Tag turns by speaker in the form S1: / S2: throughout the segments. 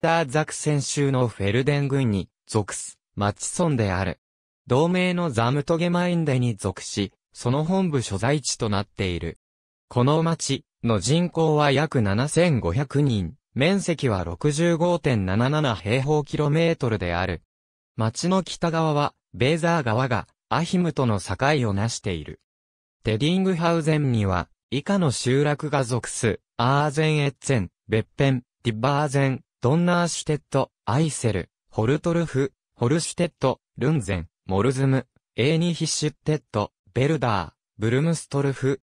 S1: ターザクセン州のフェルデン郡に属す町村である。同名のザムトゲマインデに属し、その本部所在地となっている。この町の人口は約7500人、面積は65.77平方キロメートルである。町の北側は、ベーザー川がアヒムとの境をなしている。テディングハウゼンには、以下の集落が属す、アーゼンエッツェン、ベッペン、ディバーゼン、ドンナーシュテット、アイセル、ホルトルフ、ホルシュテット、ルンゼン、モルズム、エーニヒシュテット、ベルダー、ブルムストルフ。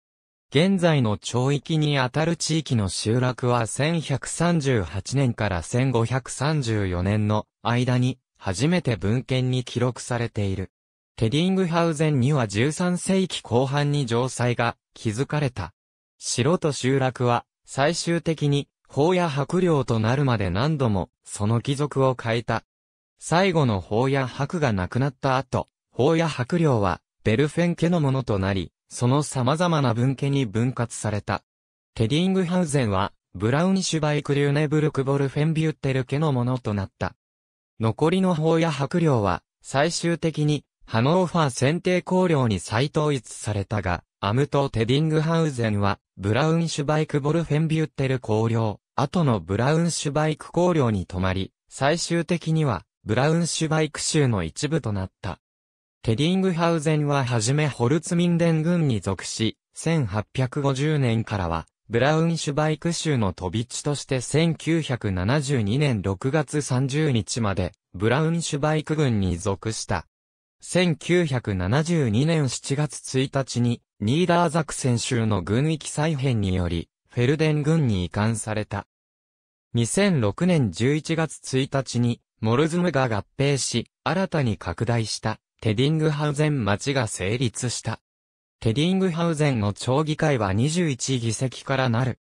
S1: 現在の町域にあたる地域の集落は1138年から1534年の間に初めて文献に記録されている。テディングハウゼンには13世紀後半に城塞が築かれた。城と集落は最終的に法や白領となるまで何度も、その貴族を変えた。最後の法や白が亡くなった後、法や白領は、ベルフェン家のものとなり、その様々な文家に分割された。テディングハウゼンは、ブラウニシュバイクリューネブルクボルフェンビュッテル家のものとなった。残りの法や白領は、最終的に、ハノーファー選定公領に再統一されたが、アムト・テディングハウゼンは、ブラウンシュバイクボルフェンビュッテル公領、後のブラウンシュバイク公領に泊まり、最終的にはブラウンシュバイク州の一部となった。テディングハウゼンははじめホルツミンデン軍に属し、1850年からはブラウンシュバイク州の飛び地として1972年6月30日までブラウンシュバイク軍に属した。1972年7月1日にニーダーザクセン州の軍域再編によりフェルデン軍に移管された。2006年11月1日に、モルズムが合併し、新たに拡大した、テディングハウゼン町が成立した。テディングハウゼンの町議会は21議席からなる。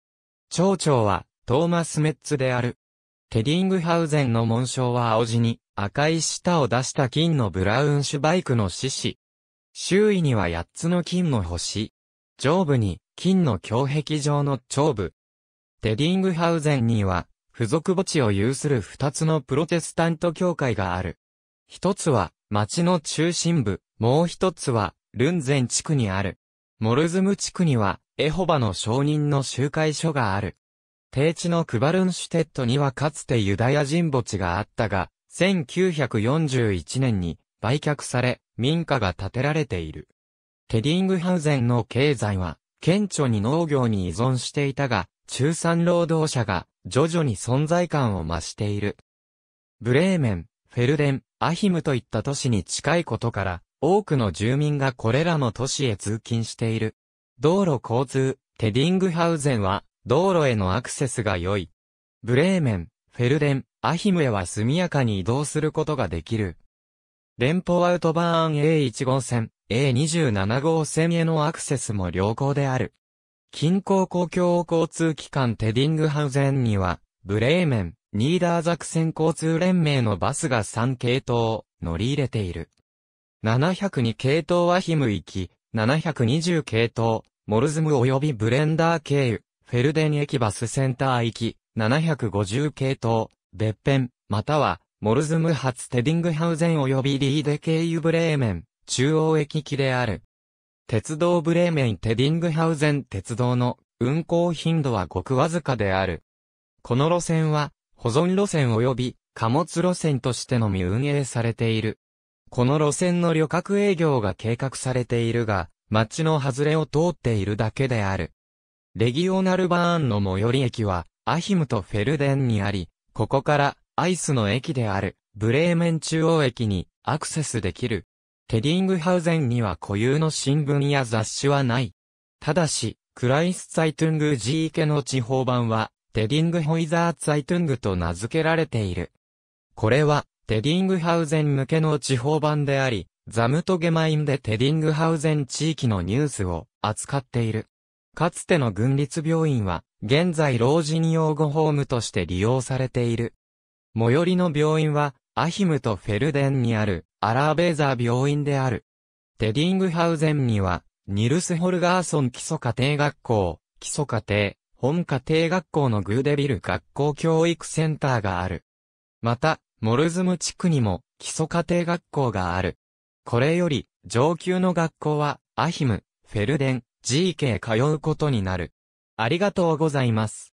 S1: 町長は、トーマス・メッツである。テディングハウゼンの紋章は青地に、赤い舌を出した金のブラウンシュバイクの獅子。周囲には8つの金の星、上部に金の胸壁状の長部。デディングハウゼンには、付属墓地を有する二つのプロテスタント教会がある。一つは、町の中心部、もう一つは、ルンゼン地区にある。モルズム地区には、エホバの証人の集会所がある。低地のクバルンシュテットにはかつてユダヤ人墓地があったが、1941年に売却され、民家が建てられている。テディングハウゼンの経済は、顕著に農業に依存していたが、中産労働者が徐々に存在感を増している。ブレーメン、フェルデン、アヒムといった都市に近いことから、多くの住民がこれらの都市へ通勤している。道路交通、テディングハウゼンは、道路へのアクセスが良い。ブレーメン、フェルデン、アヒムへは速やかに移動することができる。連邦アウトバーン A1 号線、A27 号線へのアクセスも良好である。近郊公共交通機関テディングハウゼンには、ブレーメン、ニーダーザクセン交通連盟のバスが3系統、乗り入れている。702系統はヒム行き、720系統、モルズム及びブレンダー経由、フェルデン駅バスセンター行き、750系統、別編、または、モルズム発テディングハウゼン及びリーデ経由ブレーメン、中央駅機である。鉄道ブレーメンテディングハウゼン鉄道の運行頻度はごくわずかである。この路線は、保存路線及び貨物路線としてのみ運営されている。この路線の旅客営業が計画されているが、街の外れを通っているだけである。レギオナルバーンの最寄り駅は、アヒムとフェルデンにあり、ここからアイスの駅である、ブレーメン中央駅にアクセスできる。テディングハウゼンには固有の新聞や雑誌はない。ただし、クライスツァイトゥングジーケの地方版は、テディングホイザーツァイトゥングと名付けられている。これは、テディングハウゼン向けの地方版であり、ザムトゲマインでテディングハウゼン地域のニュースを扱っている。かつての軍立病院は、現在老人用護ホームとして利用されている。最寄りの病院は、アヒムとフェルデンにある、アラーベーザー病院である。テディングハウゼンには、ニルス・ホルガーソン基礎家庭学校、基礎家庭、本家庭学校のグーデビル学校教育センターがある。また、モルズム地区にも基礎家庭学校がある。これより、上級の学校は、アヒム、フェルデン、GK 通うことになる。ありがとうございます。